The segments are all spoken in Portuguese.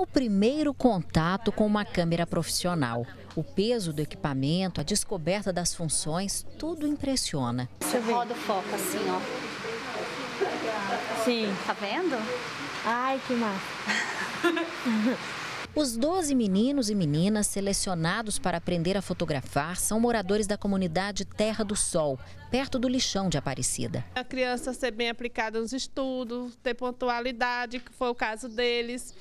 o primeiro contato com uma câmera profissional. O peso do equipamento, a descoberta das funções, tudo impressiona. Você roda o foco assim, ó. Sim. Tá vendo? Ai, que massa. Os 12 meninos e meninas selecionados para aprender a fotografar são moradores da comunidade Terra do Sol, perto do lixão de Aparecida. A criança ser bem aplicada nos estudos, ter pontualidade, que foi o caso deles.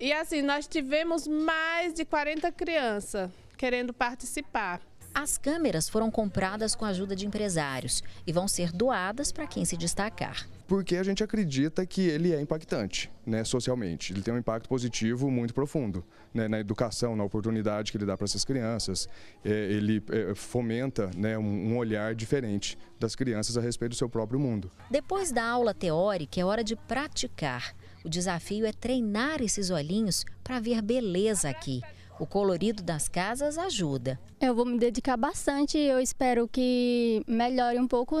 E assim, nós tivemos mais de 40 crianças querendo participar. As câmeras foram compradas com a ajuda de empresários e vão ser doadas para quem se destacar. Porque a gente acredita que ele é impactante né, socialmente. Ele tem um impacto positivo muito profundo né, na educação, na oportunidade que ele dá para essas crianças. É, ele é, fomenta né, um, um olhar diferente das crianças a respeito do seu próprio mundo. Depois da aula teórica, é hora de praticar. O desafio é treinar esses olhinhos para ver beleza aqui. O colorido das casas ajuda. Eu vou me dedicar bastante eu espero que melhore um pouco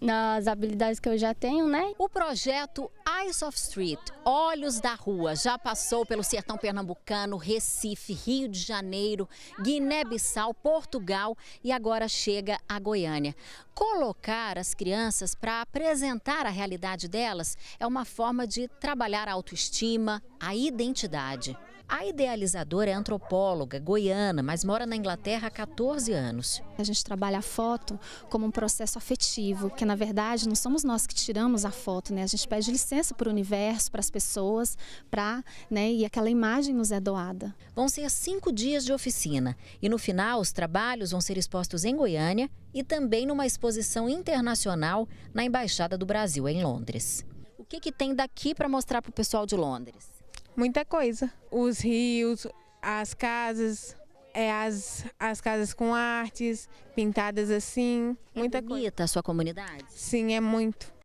nas habilidades que eu já tenho, né? O projeto Eyes of Street, Olhos da Rua, já passou pelo sertão pernambucano, Recife, Rio de Janeiro, Guiné-Bissau, Portugal e agora chega a Goiânia. Colocar as crianças para apresentar a realidade delas é uma forma de trabalhar a autoestima, a identidade. A idealizadora é antropóloga, goiana, mas mora na Inglaterra há 14 anos. A gente trabalha a foto como um processo afetivo, que na verdade não somos nós que tiramos a foto, né? A gente pede licença para o universo, para as pessoas, para, né? E aquela imagem nos é doada. Vão ser cinco dias de oficina e no final os trabalhos vão ser expostos em Goiânia e também numa exposição internacional na Embaixada do Brasil em Londres. O que, que tem daqui para mostrar para o pessoal de Londres? muita coisa. Os rios, as casas, é, as, as casas com artes, pintadas assim, é muita é bonita coisa. a sua comunidade? Sim, é muito.